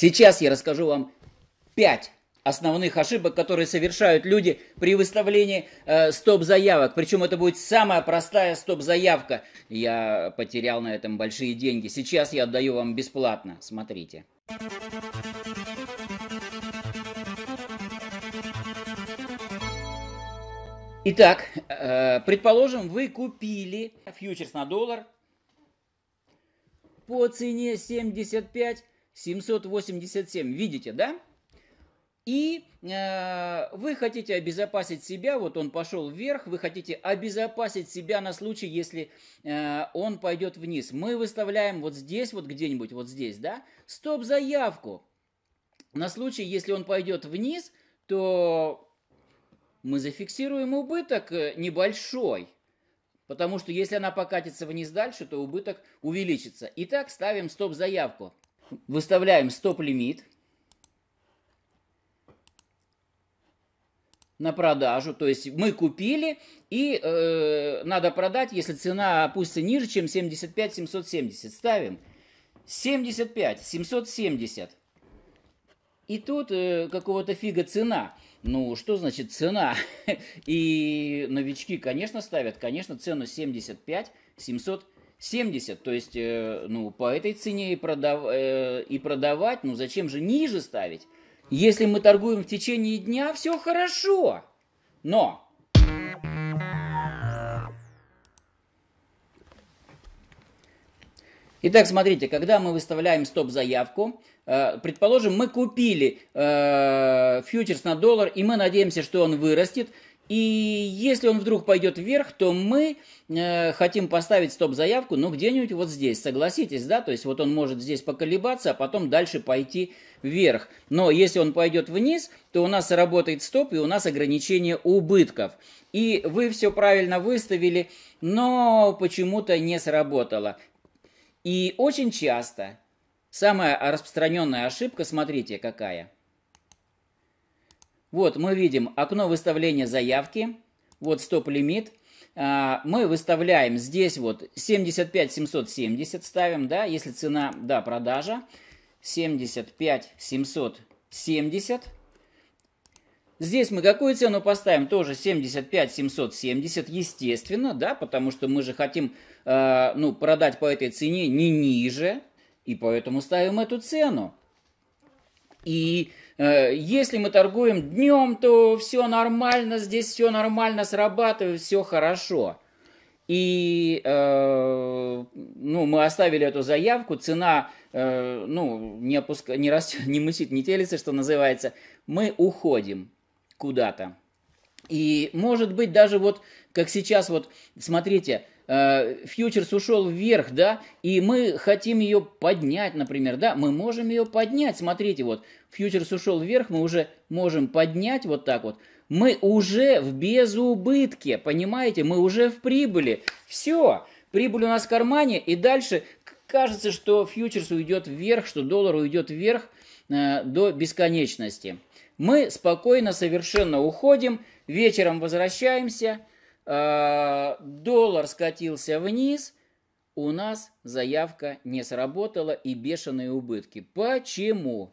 Сейчас я расскажу вам пять основных ошибок, которые совершают люди при выставлении э, стоп-заявок. Причем это будет самая простая стоп-заявка. Я потерял на этом большие деньги. Сейчас я отдаю вам бесплатно. Смотрите. Итак, э, предположим, вы купили фьючерс на доллар по цене 75 787, видите, да? И э, вы хотите обезопасить себя, вот он пошел вверх, вы хотите обезопасить себя на случай, если э, он пойдет вниз. Мы выставляем вот здесь, вот где-нибудь, вот здесь, да, стоп-заявку. На случай, если он пойдет вниз, то мы зафиксируем убыток э, небольшой. Потому что если она покатится вниз дальше, то убыток увеличится. Итак, ставим стоп-заявку. Выставляем стоп-лимит на продажу. То есть мы купили, и э, надо продать, если цена опустится ниже, чем 75 770. Ставим 75 770. И тут э, какого-то фига цена. Ну, что значит цена? И новички, конечно, ставят, конечно, цену 75 770. 70, то есть, э, ну, по этой цене и, продав, э, и продавать, ну, зачем же ниже ставить? Если мы торгуем в течение дня, все хорошо, но... Итак, смотрите, когда мы выставляем стоп-заявку, э, предположим, мы купили э, фьючерс на доллар, и мы надеемся, что он вырастет, и если он вдруг пойдет вверх, то мы э, хотим поставить стоп-заявку, ну, где-нибудь вот здесь, согласитесь, да? То есть вот он может здесь поколебаться, а потом дальше пойти вверх. Но если он пойдет вниз, то у нас работает стоп, и у нас ограничение убытков. И вы все правильно выставили, но почему-то не сработало. И очень часто самая распространенная ошибка, смотрите, какая – вот мы видим окно выставления заявки, вот стоп-лимит. А, мы выставляем здесь вот 75 770 ставим, да, если цена, да, продажа. 75 770. Здесь мы какую цену поставим? Тоже 75 770, естественно, да, потому что мы же хотим, а, ну, продать по этой цене не ниже, и поэтому ставим эту цену. И э, если мы торгуем днем, то все нормально, здесь все нормально срабатывает, все хорошо. И э, ну, мы оставили эту заявку, цена э, ну, не, опуска... не, растет, не мысит, не телится, что называется. Мы уходим куда-то. И может быть даже вот, как сейчас вот, смотрите, Э, фьючерс ушел вверх, да, и мы хотим ее поднять, например, да, мы можем ее поднять. Смотрите, вот, фьючерс ушел вверх, мы уже можем поднять вот так вот. Мы уже в безубытке, понимаете, мы уже в прибыли. Все, прибыль у нас в кармане, и дальше кажется, что фьючерс уйдет вверх, что доллар уйдет вверх э, до бесконечности. Мы спокойно совершенно уходим, вечером возвращаемся – Э, доллар скатился вниз, у нас заявка не сработала и бешеные убытки. Почему?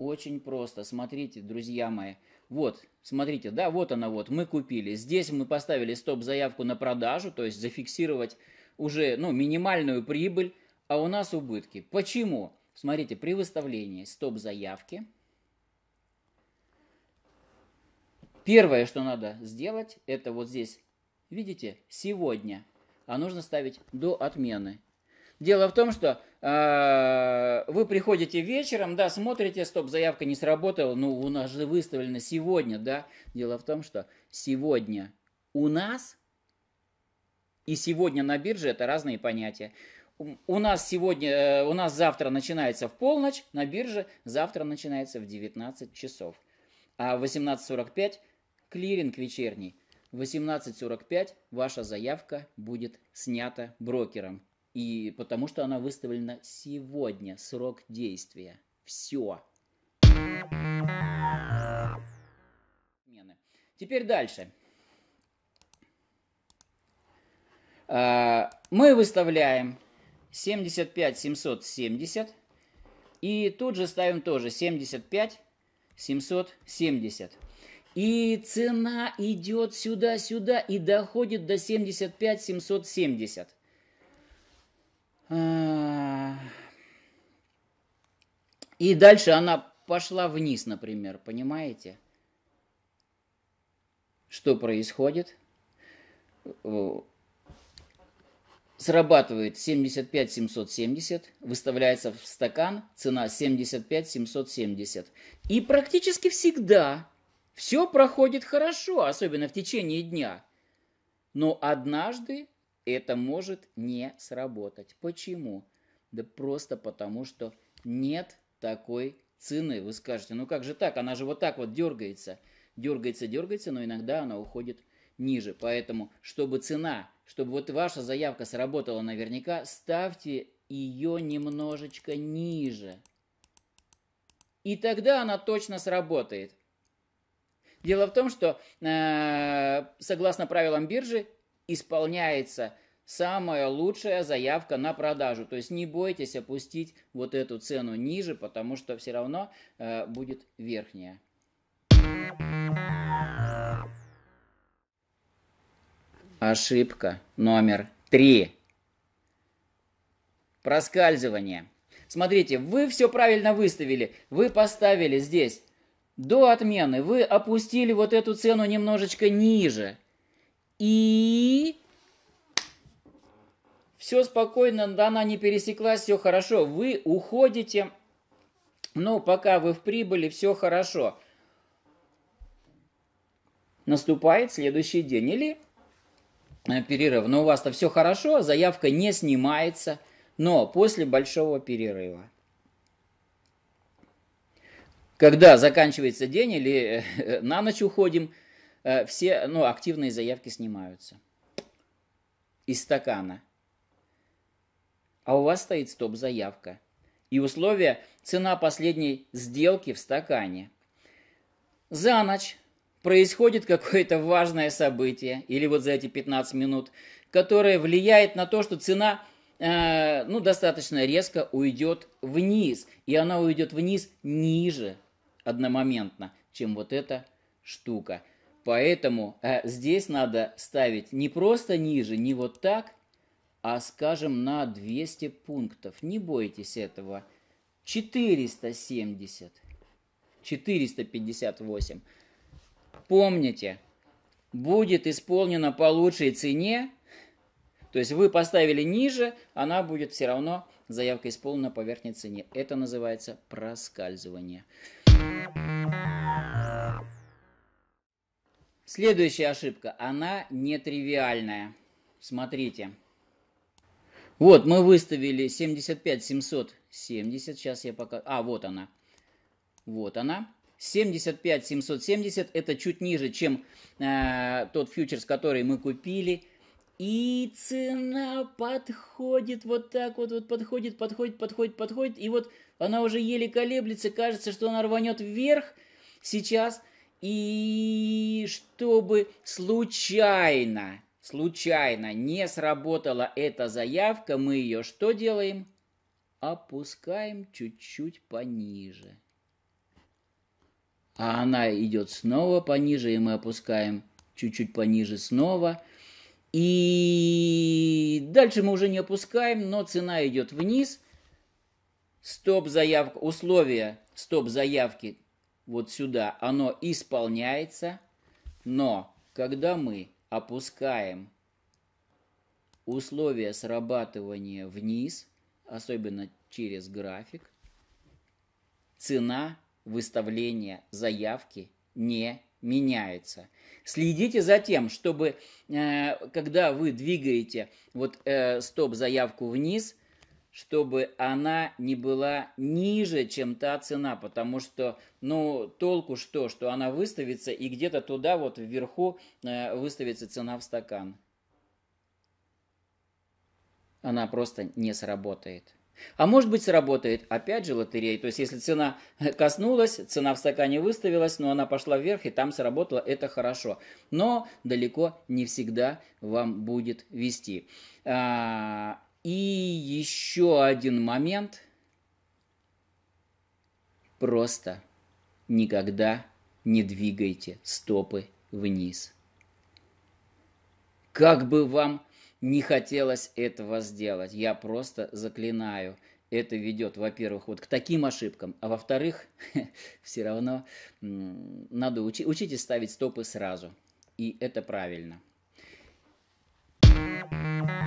Очень просто. Смотрите, друзья мои. Вот, смотрите, да, вот она вот, мы купили. Здесь мы поставили стоп-заявку на продажу, то есть зафиксировать уже, ну, минимальную прибыль, а у нас убытки. Почему? Смотрите, при выставлении стоп-заявки, первое, что надо сделать, это вот здесь Видите? Сегодня. А нужно ставить до отмены. Дело в том, что э, вы приходите вечером, да, смотрите, стоп, заявка не сработала, ну у нас же выставлено сегодня, да. Дело в том, что сегодня у нас и сегодня на бирже это разные понятия. У нас сегодня, э, у нас завтра начинается в полночь, на бирже завтра начинается в 19 часов. А в 18.45 клиринг вечерний в 18.45 ваша заявка будет снята брокером. И потому что она выставлена сегодня, срок действия. Все. Теперь дальше. А, мы выставляем 75 770 и тут же ставим тоже 75 770. И цена идет сюда-сюда и доходит до 75 770. А. И дальше она пошла вниз, например, понимаете? Что происходит? Срабатывает 75 770, выставляется в стакан, цена 75 770. И практически всегда все проходит хорошо, особенно в течение дня. Но однажды это может не сработать. Почему? Да просто потому, что нет такой цены. Вы скажете, ну как же так, она же вот так вот дергается. Дергается, дергается, но иногда она уходит ниже. Поэтому, чтобы цена, чтобы вот ваша заявка сработала наверняка, ставьте ее немножечко ниже. И тогда она точно сработает. Дело в том, что э, согласно правилам биржи исполняется самая лучшая заявка на продажу. То есть не бойтесь опустить вот эту цену ниже, потому что все равно э, будет верхняя. Ошибка номер три. Проскальзывание. Смотрите, вы все правильно выставили. Вы поставили здесь до отмены вы опустили вот эту цену немножечко ниже. И... Все спокойно, да, она не пересеклась, все хорошо. Вы уходите, но пока вы в прибыли, все хорошо. Наступает следующий день или э, перерыв. Но у вас-то все хорошо, заявка не снимается. Но после большого перерыва когда заканчивается день или э, на ночь уходим, э, все ну, активные заявки снимаются из стакана. А у вас стоит стоп-заявка. И условия цена последней сделки в стакане. За ночь происходит какое-то важное событие, или вот за эти 15 минут, которое влияет на то, что цена э, ну, достаточно резко уйдет вниз. И она уйдет вниз ниже одномоментно, чем вот эта штука. Поэтому э, здесь надо ставить не просто ниже, не вот так, а, скажем, на 200 пунктов. Не бойтесь этого. 470. 458. Помните, будет исполнена по лучшей цене, то есть вы поставили ниже, она будет все равно заявка исполнена по верхней цене. Это называется проскальзывание. Следующая ошибка, она нетривиальная. Смотрите. Вот, мы выставили 75 770. Сейчас я пока... А, вот она. Вот она. 75 770 это чуть ниже, чем э, тот фьючерс, который мы купили. И цена подходит вот так вот, вот подходит, подходит, подходит, подходит. И вот она уже еле колеблется, кажется, что она рванет вверх сейчас. И чтобы случайно, случайно не сработала эта заявка, мы ее что делаем? Опускаем чуть-чуть пониже. А она идет снова пониже, и мы опускаем чуть-чуть пониже снова – и дальше мы уже не опускаем, но цена идет вниз. Стоп заявка, условия стоп заявки вот сюда, оно исполняется. Но когда мы опускаем условия срабатывания вниз, особенно через график, цена выставления заявки не меняется. Следите за тем, чтобы э, когда вы двигаете вот э, стоп-заявку вниз, чтобы она не была ниже, чем та цена, потому что, ну, толку что, что она выставится, и где-то туда вот вверху э, выставится цена в стакан. Она просто не сработает. А может быть сработает опять же лотерея. То есть если цена коснулась, цена в стакане выставилась, но она пошла вверх и там сработала, это хорошо. Но далеко не всегда вам будет вести. А, и еще один момент. Просто никогда не двигайте стопы вниз. Как бы вам не хотелось этого сделать. Я просто заклинаю. Это ведет, во-первых, вот к таким ошибкам, а во-вторых, все равно надо учить, учитесь ставить стопы сразу. И это правильно. thank you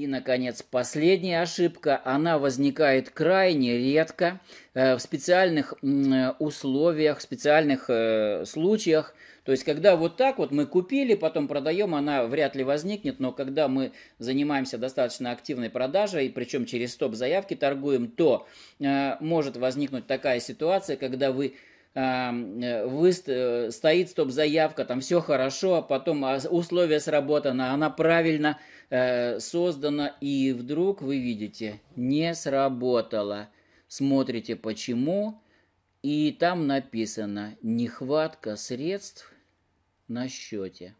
и, наконец, последняя ошибка. Она возникает крайне редко э, в специальных э, условиях, в специальных э, случаях. То есть, когда вот так вот мы купили, потом продаем, она вряд ли возникнет, но когда мы занимаемся достаточно активной продажей, причем через стоп-заявки торгуем, то э, может возникнуть такая ситуация, когда вы Э, вы, э, стоит стоп-заявка, там все хорошо, а потом а условия сработано, она правильно э, создана, и вдруг вы видите, не сработала, Смотрите, почему, и там написано «нехватка средств на счете».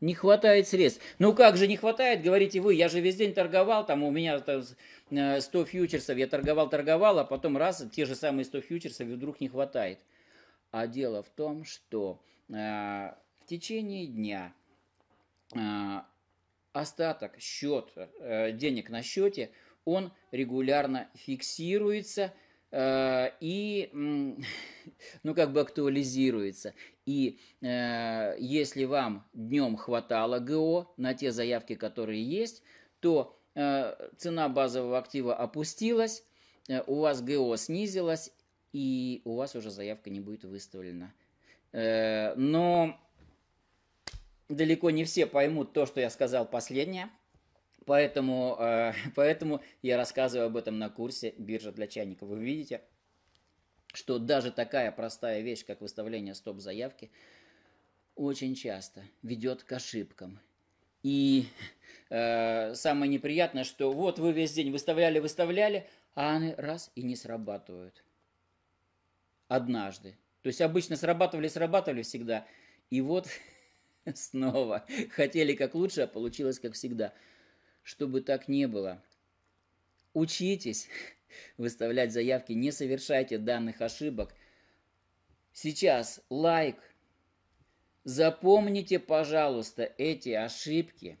Не хватает средств. Ну как же не хватает, говорите вы, я же весь день торговал, там у меня там 100 э, фьючерсов, я торговал, торговал, а потом раз, те же самые 100 фьючерсов и вдруг не хватает. А дело в том, что э, в течение дня э, остаток, счет, э, денег на счете, он регулярно фиксируется – Э, и, ну, как бы актуализируется. И э, если вам днем хватало ГО на те заявки, которые есть, то э, цена базового актива опустилась, у вас ГО снизилось и у вас уже заявка не будет выставлена. Но далеко не все поймут то, что я сказал последнее – Поэтому, э, поэтому я рассказываю об этом на курсе «Биржа для чайников». Вы видите, что даже такая простая вещь, как выставление стоп-заявки, очень часто ведет к ошибкам. И э, самое неприятное, что вот вы весь день выставляли, выставляли, а они раз и не срабатывают. Однажды. То есть обычно срабатывали, срабатывали всегда. И вот снова хотели как лучше, а получилось как всегда чтобы так не было. Учитесь выставлять заявки, не совершайте данных ошибок. Сейчас лайк. Запомните, пожалуйста, эти ошибки.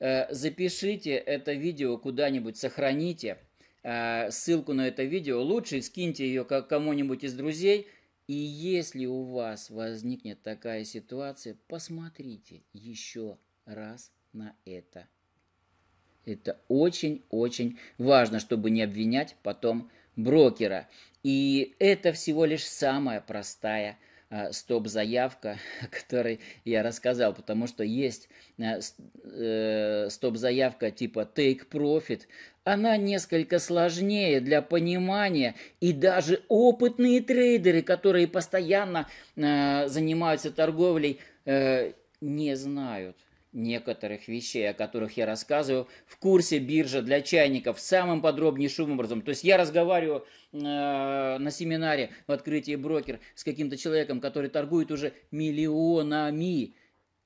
Э, запишите это видео куда-нибудь, сохраните э, ссылку на это видео. Лучше скиньте ее кому-нибудь из друзей. И если у вас возникнет такая ситуация, посмотрите еще раз на это это очень-очень важно, чтобы не обвинять потом брокера. И это всего лишь самая простая а, стоп-заявка, о которой я рассказал, потому что есть а, э, стоп-заявка типа Take Profit, она несколько сложнее для понимания, и даже опытные трейдеры, которые постоянно а, занимаются торговлей, э, не знают, некоторых вещей, о которых я рассказываю в курсе «Биржа для чайников» самым подробнейшим образом. То есть я разговариваю э, на семинаре в открытии брокер с каким-то человеком, который торгует уже миллионами.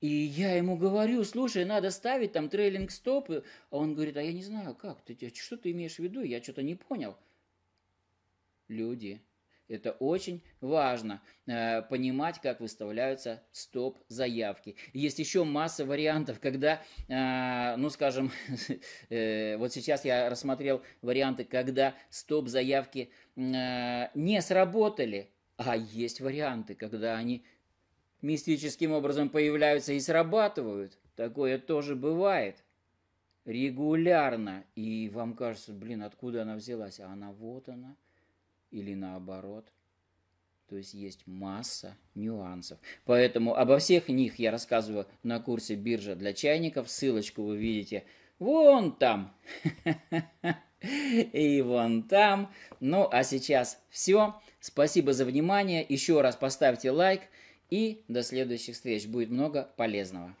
И я ему говорю, слушай, надо ставить там трейлинг стоп. А он говорит, а я не знаю, как, ты, а что ты имеешь в виду, я что-то не понял. Люди, это очень важно э, понимать, как выставляются стоп-заявки. Есть еще масса вариантов, когда, э, ну скажем, э, вот сейчас я рассмотрел варианты, когда стоп-заявки э, не сработали, а есть варианты, когда они мистическим образом появляются и срабатывают. Такое тоже бывает регулярно. И вам кажется, блин, откуда она взялась? А она вот она – или наоборот. То есть есть масса нюансов. Поэтому обо всех них я рассказываю на курсе «Биржа для чайников». Ссылочку вы видите вон там. И вон там. Ну, а сейчас все. Спасибо за внимание. Еще раз поставьте лайк. И до следующих встреч. Будет много полезного.